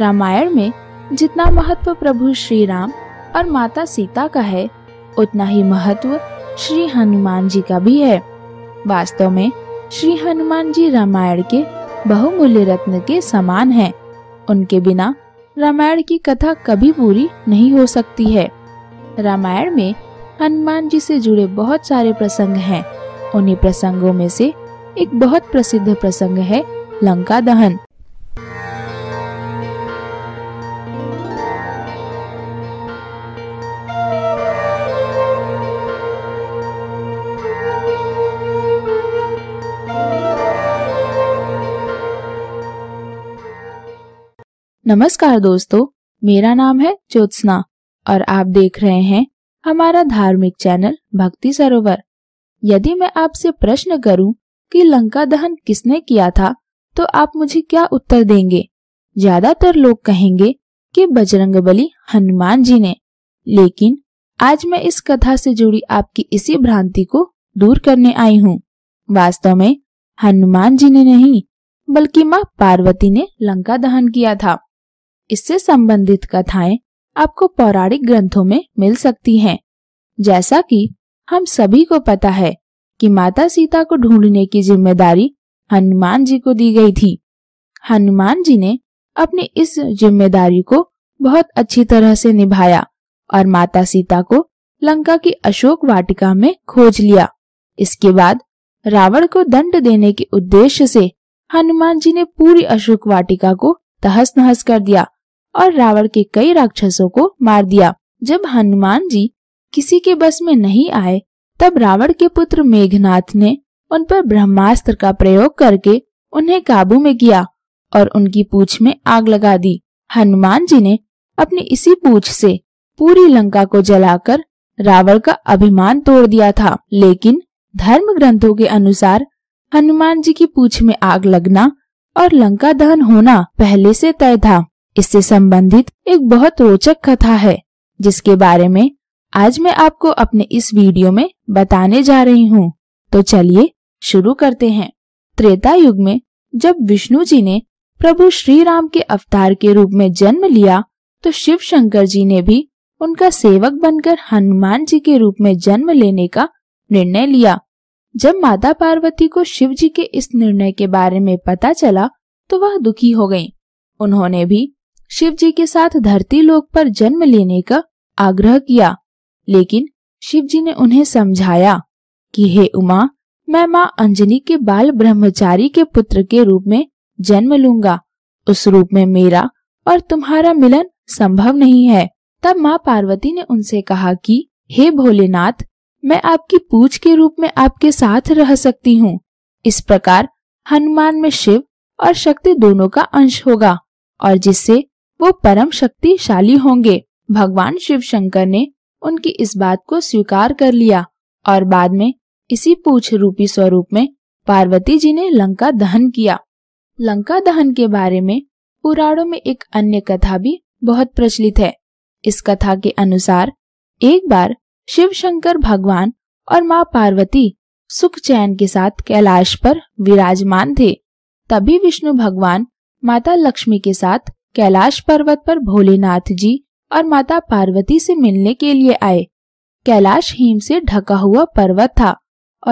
रामायण में जितना महत्व प्रभु श्री राम और माता सीता का है उतना ही महत्व श्री हनुमान जी का भी है वास्तव में श्री हनुमान जी रामायण के बहुमूल्य रत्न के समान हैं। उनके बिना रामायण की कथा कभी पूरी नहीं हो सकती है रामायण में हनुमान जी से जुड़े बहुत सारे प्रसंग हैं उन्हीं प्रसंगों में से एक बहुत प्रसिद्ध प्रसंग है लंका दहन नमस्कार दोस्तों मेरा नाम है ज्योत्सना और आप देख रहे हैं हमारा धार्मिक चैनल भक्ति सरोवर यदि मैं आपसे प्रश्न करूं कि लंका दहन किसने किया था तो आप मुझे क्या उत्तर देंगे ज्यादातर लोग कहेंगे कि बजरंग बली हनुमान जी ने लेकिन आज मैं इस कथा से जुड़ी आपकी इसी भ्रांति को दूर करने आई हूँ वास्तव में हनुमान जी ने नहीं बल्कि माँ पार्वती ने लंका दहन किया था इससे संबंधित कथाएं आपको पौराणिक ग्रंथों में मिल सकती हैं। जैसा कि हम सभी को पता है कि माता सीता को ढूंढने की जिम्मेदारी हनुमान जी को दी गई थी हनुमान जी ने अपनी इस जिम्मेदारी को बहुत अच्छी तरह से निभाया और माता सीता को लंका की अशोक वाटिका में खोज लिया इसके बाद रावण को दंड देने के उद्देश्य से हनुमान जी ने पूरी अशोक वाटिका को तहस नहस कर दिया और रावण के कई राक्षसों को मार दिया जब हनुमान जी किसी के बस में नहीं आए तब रावण के पुत्र मेघनाथ ने उन पर ब्रह्मास्त्र का प्रयोग करके उन्हें काबू में किया और उनकी पूछ में आग लगा दी हनुमान जी ने अपनी इसी पूछ से पूरी लंका को जलाकर रावण का अभिमान तोड़ दिया था लेकिन धर्म ग्रंथों के अनुसार हनुमान जी की पूछ में आग लगना और लंका दहन होना पहले से तय था इससे संबंधित एक बहुत रोचक कथा है जिसके बारे में आज मैं आपको अपने इस वीडियो में बताने जा रही हूँ तो चलिए शुरू करते हैं त्रेता युग में जब विष्णु जी ने प्रभु श्री राम के अवतार के रूप में जन्म लिया तो शिव शंकर जी ने भी उनका सेवक बनकर हनुमान जी के रूप में जन्म लेने का निर्णय लिया जब माता पार्वती को शिव जी के इस निर्णय के बारे में पता चला तो वह दुखी हो गईं। उन्होंने भी शिव जी के साथ धरती लोक पर जन्म लेने का आग्रह किया लेकिन शिव जी ने उन्हें समझाया कि हे उमा मैं माँ अंजनी के बाल ब्रह्मचारी के पुत्र के रूप में जन्म लूंगा उस रूप में मेरा और तुम्हारा मिलन संभव नहीं है तब माँ पार्वती ने उनसे कहा कि हे भोलेनाथ मैं आपकी पूछ के रूप में आपके साथ रह सकती हूँ इस प्रकार हनुमान में शिव और शक्ति दोनों का अंश होगा और जिससे वो परम शक्तिशाली होंगे भगवान शिव शंकर ने उनकी इस बात को स्वीकार कर लिया और बाद में इसी पूछ रूपी स्वरूप में पार्वती जी ने लंका दहन किया लंका दहन के बारे में पुराणों में एक अन्य कथा भी बहुत प्रचलित है इस कथा के अनुसार एक बार शिव शंकर भगवान और माँ पार्वती सुख चैन के साथ कैलाश पर विराजमान थे तभी विष्णु भगवान माता लक्ष्मी के साथ कैलाश पर्वत पर भोलेनाथ जी और माता पार्वती से मिलने के लिए आए कैलाश हिम से ढका हुआ पर्वत था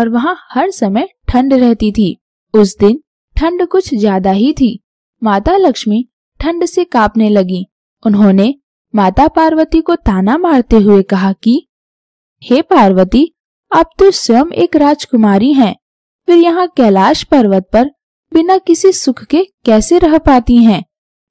और वहाँ हर समय ठंड रहती थी उस दिन ठंड कुछ ज्यादा ही थी माता लक्ष्मी ठंड से कांपने लगी उन्होंने माता पार्वती को ताना मारते हुए कहा कि हे hey पार्वती आप तो स्वयं एक राजकुमारी हैं फिर यहाँ कैलाश पर्वत पर बिना किसी सुख के कैसे रह पाती हैं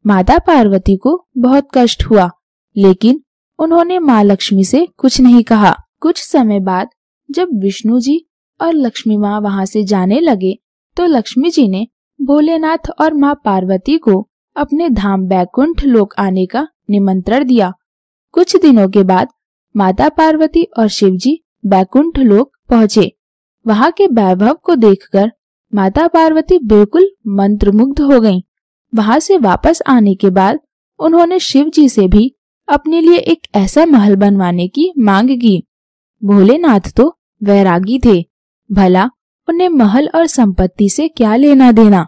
माता पार्वती को बहुत कष्ट हुआ लेकिन उन्होंने माँ लक्ष्मी से कुछ नहीं कहा कुछ समय बाद जब विष्णु जी और लक्ष्मी माँ वहाँ से जाने लगे तो लक्ष्मी जी ने भोलेनाथ और माँ पार्वती को अपने धाम बैकुंठ लोक आने का निमंत्रण दिया कुछ दिनों के बाद माता पार्वती और शिव जी बैकुंठ लोक पहुंचे वहाँ के वैभव को देखकर माता पार्वती बिल्कुल मंत्रमुग्ध हो गईं। वहां से वापस आने के बाद उन्होंने शिव जी से भी अपने लिए एक ऐसा महल बनवाने की मांग की भोलेनाथ तो वैरागी थे भला उन्हें महल और संपत्ति से क्या लेना देना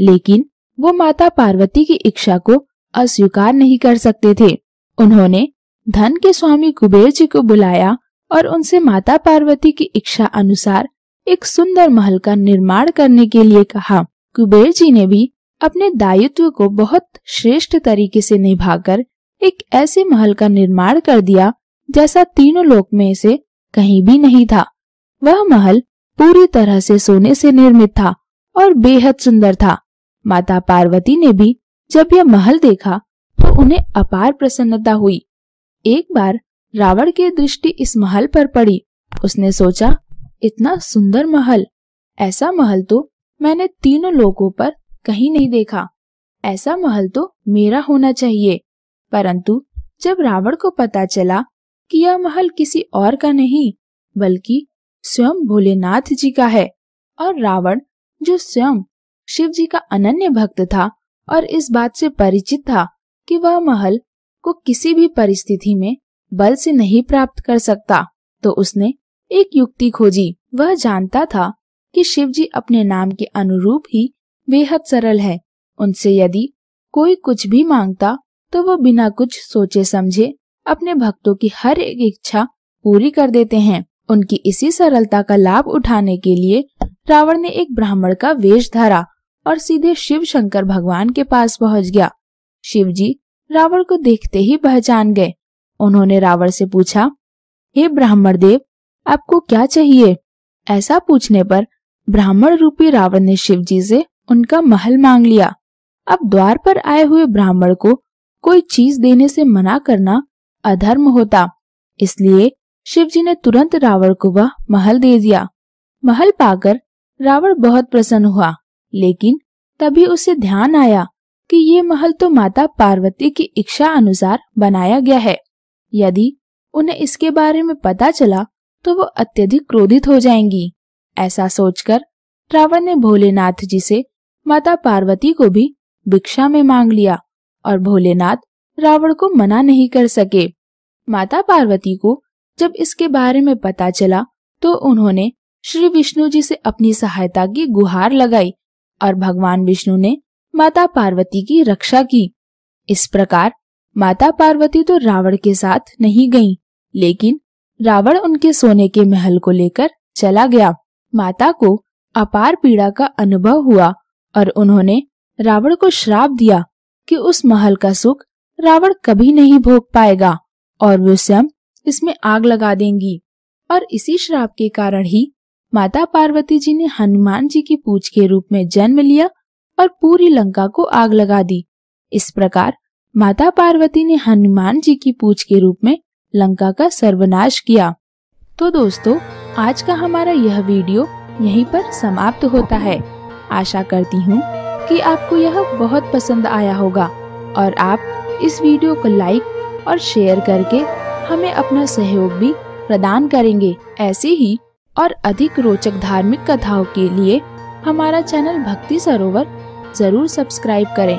लेकिन वो माता पार्वती की इच्छा को अस्वीकार नहीं कर सकते थे उन्होंने धन के स्वामी कुबेर जी को बुलाया और उनसे माता पार्वती की इच्छा अनुसार एक सुंदर महल का निर्माण करने के लिए कहा कुबेर जी ने भी अपने दायित्व को बहुत श्रेष्ठ तरीके से निभाकर एक ऐसे महल का निर्माण कर दिया जैसा तीनों लोक में से कहीं भी नहीं था वह महल पूरी तरह से सोने से निर्मित था और बेहद सुंदर था माता पार्वती ने भी जब यह महल देखा तो उन्हें अपार प्रसन्नता हुई एक बार रावण की दृष्टि इस महल पर पड़ी उसने सोचा इतना सुंदर महल ऐसा महल तो मैंने तीनों लोगों पर कहीं नहीं देखा ऐसा महल तो मेरा होना चाहिए परंतु जब रावण को पता चला कि यह महल किसी और का नहीं बल्कि स्वयं भोलेनाथ जी का है और रावण जो स्वयं शिव जी का अनन्य भक्त था और इस बात से परिचित था कि वह महल को किसी भी परिस्थिति में बल से नहीं प्राप्त कर सकता तो उसने एक युक्ति खोजी वह जानता था कि शिव जी अपने नाम के अनुरूप ही बेहद सरल है उनसे यदि कोई कुछ भी मांगता तो वो बिना कुछ सोचे समझे अपने भक्तों की हर एक इच्छा पूरी कर देते हैं उनकी इसी सरलता का लाभ उठाने के लिए रावण ने एक ब्राह्मण का वेश धारा और सीधे शिव शंकर भगवान के पास पहुंच गया शिव जी रावण को देखते ही पहचान गए उन्होंने रावण से पूछा हे ब्राह्मण देव आपको क्या चाहिए ऐसा पूछने पर ब्राह्मण रूपी रावण ने शिव जी से उनका महल मांग लिया अब द्वार पर आए हुए ब्राह्मण को कोई चीज देने से मना करना अधर्म होता इसलिए शिवजी ने तुरंत रावण को वह महल दे दिया महल पाकर रावण बहुत प्रसन्न हुआ लेकिन तभी उसे ध्यान आया कि ये महल तो माता पार्वती की इच्छा अनुसार बनाया गया है यदि उन्हें इसके बारे में पता चला तो वो अत्यधिक क्रोधित हो जाएंगी ऐसा सोचकर रावण ने भोलेनाथ जी से माता पार्वती को भी भिक्षा में मांग लिया और भोलेनाथ रावण को मना नहीं कर सके माता पार्वती को जब इसके बारे में पता चला तो उन्होंने श्री विष्णु जी से अपनी सहायता की गुहार लगाई और भगवान विष्णु ने माता पार्वती की रक्षा की इस प्रकार माता पार्वती तो रावण के साथ नहीं गईं, लेकिन रावण उनके सोने के महल को लेकर चला गया माता को अपार पीड़ा का अनुभव हुआ और उन्होंने रावण को श्राप दिया कि उस महल का सुख रावण कभी नहीं भोग पाएगा और वे स्वयं इसमें आग लगा देंगी और इसी श्राप के कारण ही माता पार्वती जी ने हनुमान जी की पूछ के रूप में जन्म लिया और पूरी लंका को आग लगा दी इस प्रकार माता पार्वती ने हनुमान जी की पूछ के रूप में लंका का सर्वनाश किया तो दोस्तों आज का हमारा यह वीडियो यहीं पर समाप्त होता है आशा करती हूँ कि आपको यह बहुत पसंद आया होगा और आप इस वीडियो को लाइक और शेयर करके हमें अपना सहयोग भी प्रदान करेंगे ऐसे ही और अधिक रोचक धार्मिक कथाओं के लिए हमारा चैनल भक्ति सरोवर जरूर सब्सक्राइब करें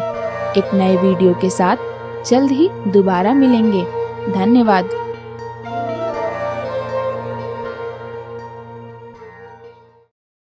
एक नए वीडियो के साथ जल्द ही दोबारा मिलेंगे धन्यवाद